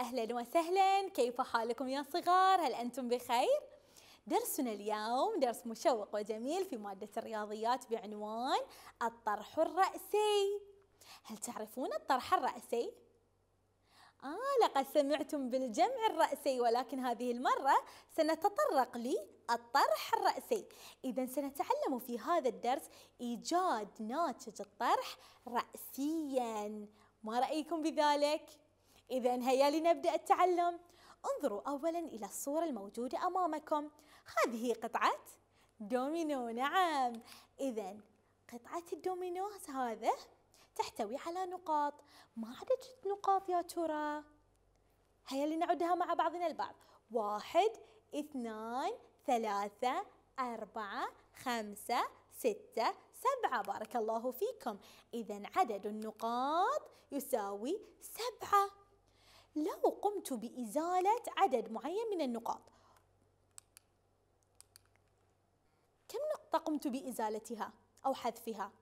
أهلا وسهلا كيف حالكم يا صغار هل أنتم بخير؟ درسنا اليوم درس مشوق وجميل في مادة الرياضيات بعنوان الطرح الرأسي هل تعرفون الطرح الرأسي؟ آه لقد سمعتم بالجمع الرأسي ولكن هذه المرة سنتطرق للطرح الرأسي إذا سنتعلم في هذا الدرس إيجاد ناتج الطرح رأسياً ما رأيكم بذلك؟ إذا هيا لنبدأ التعلم انظروا أولا إلى الصورة الموجودة أمامكم هذه قطعة دومينو نعم إذا قطعة الدومينو هذا تحتوي على نقاط ما عدد نقاط يا ترى؟ هيا لنعدها مع بعضنا البعض واحد اثنان ثلاثة أربعة خمسة ستة سبعة بارك الله فيكم إذا عدد النقاط يساوي سبعة لو قمت بإزالة عدد معين من النقاط كم نقطة قمت بإزالتها أو حذفها؟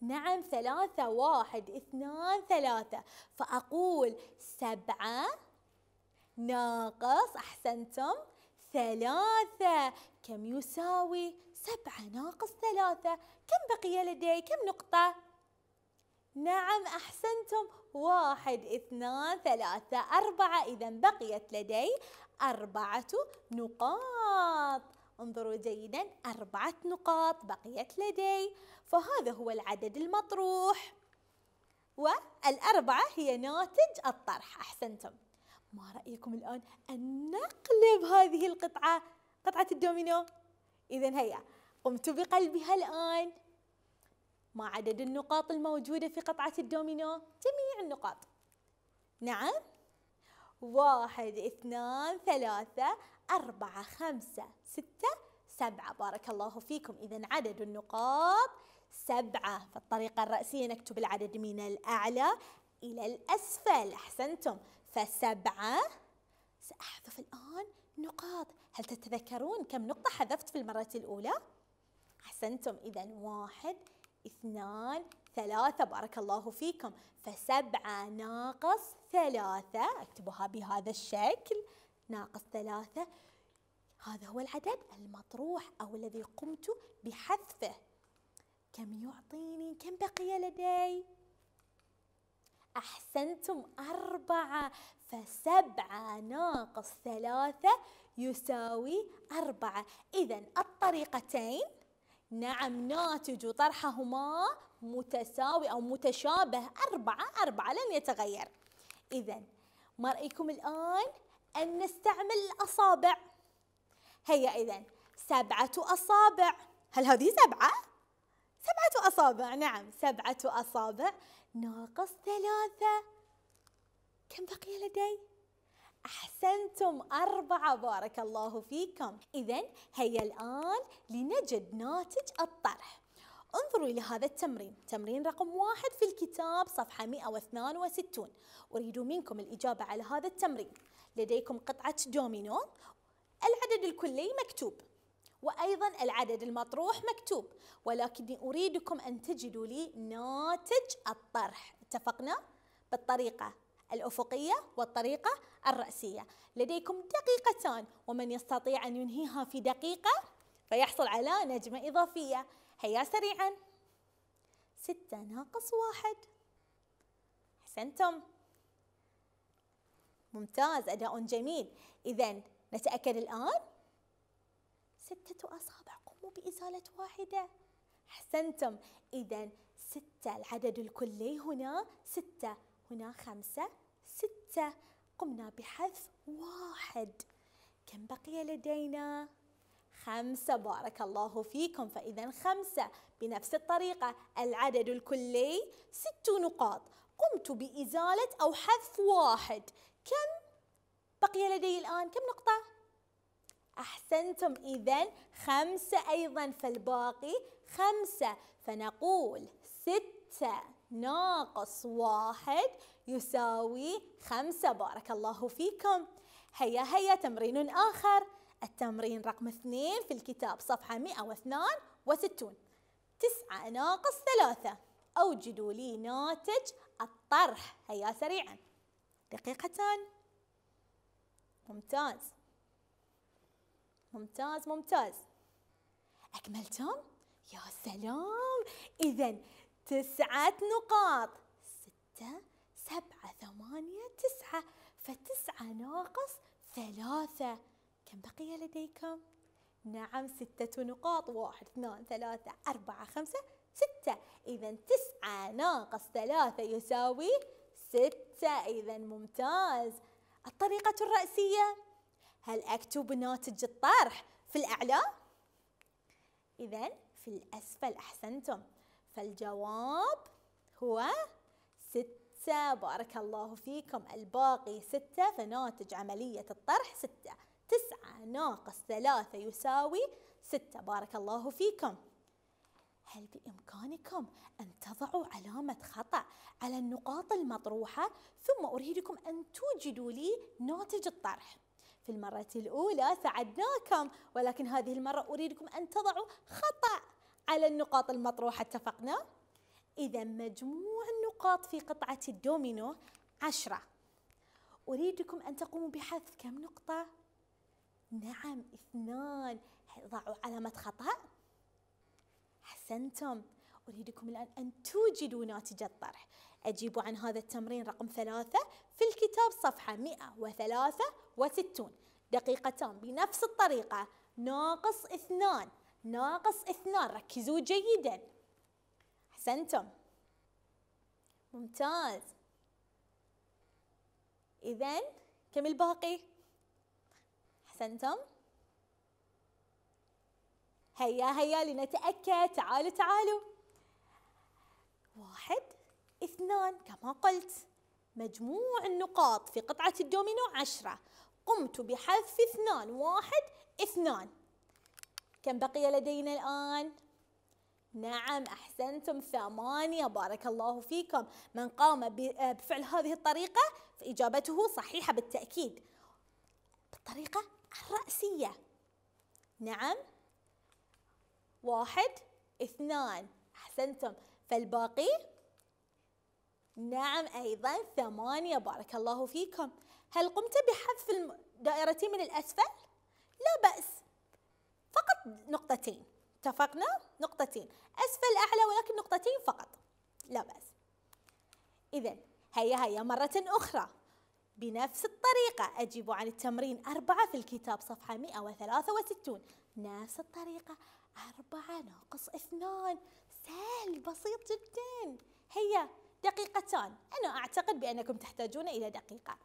نعم ثلاثة واحد اثنان ثلاثة فأقول سبعة ناقص أحسنتم ثلاثة كم يساوي سبعة ناقص ثلاثة كم بقي لدي كم نقطة؟ نعم أحسنتم واحد اثنان ثلاثة أربعة إذا بقيت لدي أربعة نقاط انظروا جيدا أربعة نقاط بقيت لدي فهذا هو العدد المطروح والأربعة هي ناتج الطرح أحسنتم ما رأيكم الآن أن نقلب هذه القطعة قطعة الدومينو إذا هيا قمت بقلبها الآن ما عدد النقاط الموجودة في قطعة الدومينو جميع النقاط نعم واحد اثنان ثلاثة أربعة خمسة ستة سبعة بارك الله فيكم إذا عدد النقاط سبعة فالطريقة الرئيسية نكتب العدد من الأعلى إلى الأسفل أحسنتم فسبعة سأحذف الآن نقاط هل تتذكرون كم نقطة حذفت في المرة الأولى؟ أحسنتم إذا واحد اثنان ثلاثة بارك الله فيكم فسبعة ناقص ثلاثة اكتبوها بهذا الشكل ناقص ثلاثة هذا هو العدد المطروح أو الذي قمت بحذفه كم يعطيني كم بقي لدي أحسنتم أربعة فسبعة ناقص ثلاثة يساوي أربعة إذا الطريقتين نعم ناتج طرحهما متساوي أو متشابه أربعة أربعة لن يتغير إذا ما رأيكم الآن أن نستعمل الأصابع هيا إذا سبعة أصابع هل هذه سبعة؟ سبعة أصابع نعم سبعة أصابع ناقص ثلاثة كم بقي لدي؟ أحسنتم أربعة بارك الله فيكم إذا هيا الآن لنجد ناتج الطرح انظروا إلى هذا التمرين تمرين رقم واحد في الكتاب صفحة 162 أريد منكم الإجابة على هذا التمرين لديكم قطعة دومينو العدد الكلي مكتوب وأيضا العدد المطروح مكتوب ولكني أريدكم أن تجدوا لي ناتج الطرح اتفقنا؟ بالطريقة الأفقية والطريقة الرأسية لديكم دقيقتان ومن يستطيع أن ينهيها في دقيقة فيحصل على نجمة إضافية هيا سريعا ستة ناقص واحد أحسنتم ممتاز أداء جميل إذا نتأكد الآن ستة أصابع قوموا بإزالة واحدة أحسنتم إذا ستة العدد الكلي هنا ستة هنا خمسة ستة قمنا بحذف واحد كم بقي لدينا؟ خمسة بارك الله فيكم فإذا خمسة بنفس الطريقة العدد الكلي ست نقاط قمت بإزالة أو حذف واحد كم بقي لدي الآن كم نقطة؟ أحسنتم إذا خمسة أيضا فالباقي خمسة فنقول ستة ناقص واحد يساوي خمسة بارك الله فيكم هيا هيا تمرين آخر التمرين رقم اثنين في الكتاب صفحة 162 تسعة ناقص ثلاثة أوجدوا لي ناتج الطرح هيا سريعا دقيقتان ممتاز ممتاز ممتاز أكملتم؟ يا سلام إذا تسعة نقاط ستة سبعة ثمانية تسعة فتسعة ناقص ثلاثة كم بقي لديكم؟ نعم ستة نقاط واحد اثنان ثلاثة أربعة خمسة ستة إذا تسعة ناقص ثلاثة يساوي ستة إذا ممتاز الطريقة الرئيسية هل أكتب ناتج الطرح في الأعلى؟ إذا في الأسفل أحسنتم فالجواب هو ستة بارك الله فيكم الباقي ستة فناتج عملية الطرح ستة تسعة ناقص ثلاثة يساوي ستة بارك الله فيكم هل بإمكانكم أن تضعوا علامة خطأ على النقاط المطروحة ثم أريدكم أن توجدوا لي ناتج الطرح في المرة الأولى سعدناكم ولكن هذه المرة أريدكم أن تضعوا خطأ على النقاط المطروحة اتفقنا؟ إذا مجموع النقاط في قطعة الدومينو عشرة أريدكم أن تقوموا بحذف كم نقطة؟ نعم اثنان ضعوا علامة خطأ حسنتم أريدكم الآن أن توجدوا ناتج الطرح أجيبوا عن هذا التمرين رقم ثلاثة في الكتاب صفحة 163 دقيقتان بنفس الطريقة ناقص اثنان ناقص اثنان ركزوا جيدا أحسنتم ممتاز إذا كم الباقي؟ أحسنتم هيا هيا لنتأكد تعالوا تعالوا واحد اثنان كما قلت مجموع النقاط في قطعة الدومينو عشرة قمت بحذف اثنان واحد اثنان كم بقي لدينا الآن؟ نعم أحسنتم ثمانية بارك الله فيكم من قام آه، بفعل هذه الطريقة فإجابته صحيحة بالتأكيد بالطريقة الرأسية نعم واحد اثنان أحسنتم فالباقي نعم أيضا ثمانية بارك الله فيكم هل قمت بحذف الدائرتين من الأسفل؟ لا بأس فقط نقطتين اتفقنا نقطتين أسفل أعلى ولكن نقطتين فقط لا بأس إذا هيا هيا مرة أخرى بنفس الطريقة أجيب عن التمرين أربعة في الكتاب صفحة 163 نفس الطريقة أربعة ناقص اثنان سهل بسيط جدا هيا دقيقتان أنا أعتقد بأنكم تحتاجون إلى دقيقة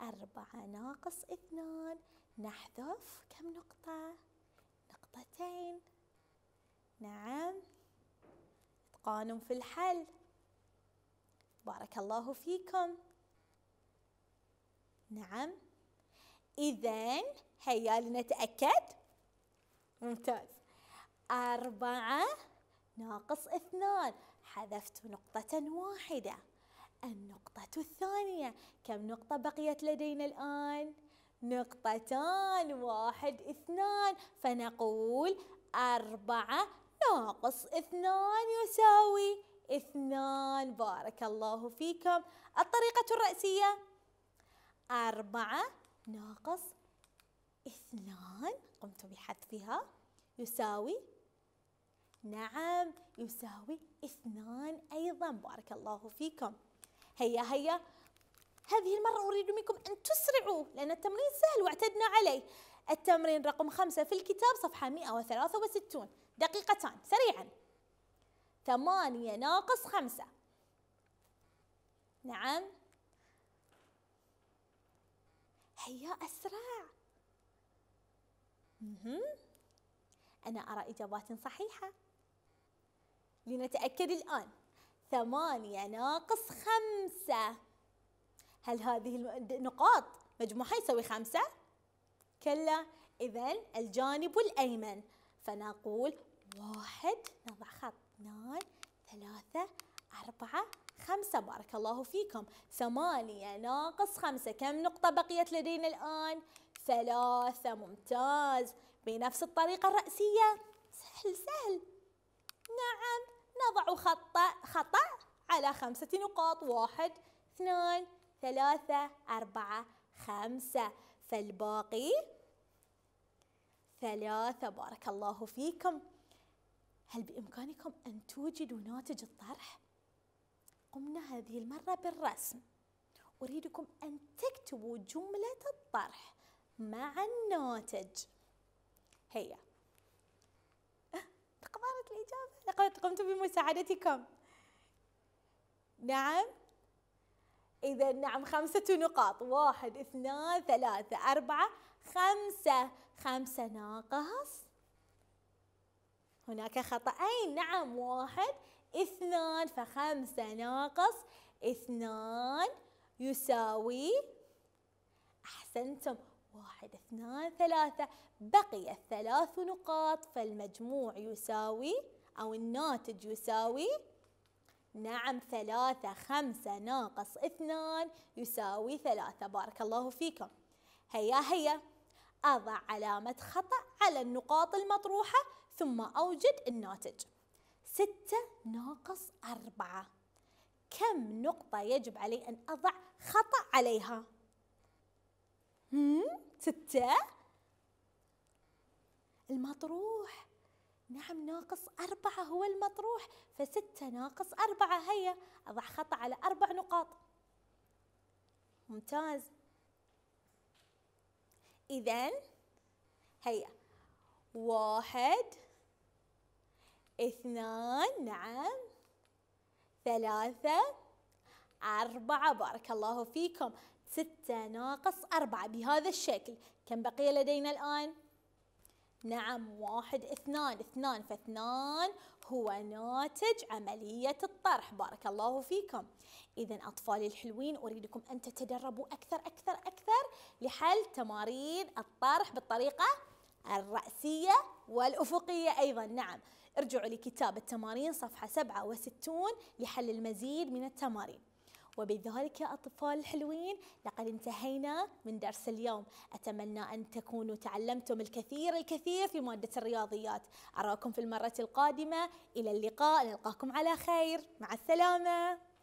أربعة ناقص اثنان نحذف كم نقطة نقطتين نعم اتقان في الحل بارك الله فيكم نعم إذا هيا لنتأكد ممتاز أربعة ناقص اثنان حذفت نقطة واحدة النقطة الثانية كم نقطة بقيت لدينا الآن؟ نقطتان واحد اثنان فنقول أربعة ناقص اثنان يساوي اثنان بارك الله فيكم الطريقة الرئيسية أربعة ناقص اثنان قمت بحذفها يساوي نعم يساوي اثنان أيضا بارك الله فيكم هيا هيا هذه المرة أريد منكم أن تسرعوا لأن التمرين سهل واعتدنا عليه التمرين رقم خمسة في الكتاب صفحة 163 دقيقتان سريعا ثمانية ناقص خمسة نعم هيا أسرع مهم. أنا أرى إجابات صحيحة لنتأكد الآن ثمانية ناقص خمسة هل هذه النقاط مجموعها يساوي خمسة؟ كلا إذا الجانب الأيمن فنقول واحد نضع خط اثنان ثلاثة أربعة خمسة بارك الله فيكم ثمانية ناقص خمسة كم نقطة بقيت لدينا الآن؟ ثلاثة ممتاز بنفس الطريقة الرأسية سهل سهل نعم نضع خط خطأ على خمسة نقاط واحد اثنان ثلاثة أربعة خمسة فالباقي ثلاثة بارك الله فيكم هل بإمكانكم أن توجدوا ناتج الطرح؟ قمنا هذه المرة بالرسم أريدكم أن تكتبوا جملة الطرح مع الناتج هيا أه، تقبلت الإجابة لقد قمت بمساعدتكم نعم إذا نعم خمسة نقاط واحد اثنان ثلاثة أربعة خمسة خمسة ناقص هناك خطأين نعم واحد اثنان فخمسة ناقص اثنان يساوي أحسنتم واحد اثنان ثلاثة بقي الثلاث نقاط فالمجموع يساوي أو الناتج يساوي نعم ثلاثة خمسة ناقص اثنان يساوي ثلاثة بارك الله فيكم هيا هيا أضع علامة خطأ على النقاط المطروحة ثم أوجد الناتج ستة ناقص أربعة كم نقطة يجب علي أن أضع خطأ عليها؟ ستة؟ المطروح نعم ناقص أربعة هو المطروح فستة ناقص أربعة هيا أضع خط على أربع نقاط ممتاز إذا هيا واحد اثنان نعم ثلاثة أربعة بارك الله فيكم ستة ناقص أربعة بهذا الشكل كم بقي لدينا الآن؟ نعم واحد اثنان اثنان فاثنان هو ناتج عملية الطرح بارك الله فيكم إذا أطفالي الحلوين أريدكم أن تتدربوا أكثر أكثر أكثر لحل تمارين الطرح بالطريقة الرأسية والأفقية أيضا نعم ارجعوا لكتاب التمارين صفحة 67 لحل المزيد من التمارين وبذلك يا أطفال الحلوين لقد انتهينا من درس اليوم أتمنى أن تكونوا تعلمتم الكثير الكثير في مادة الرياضيات أراكم في المرة القادمة إلى اللقاء نلقاكم على خير مع السلامة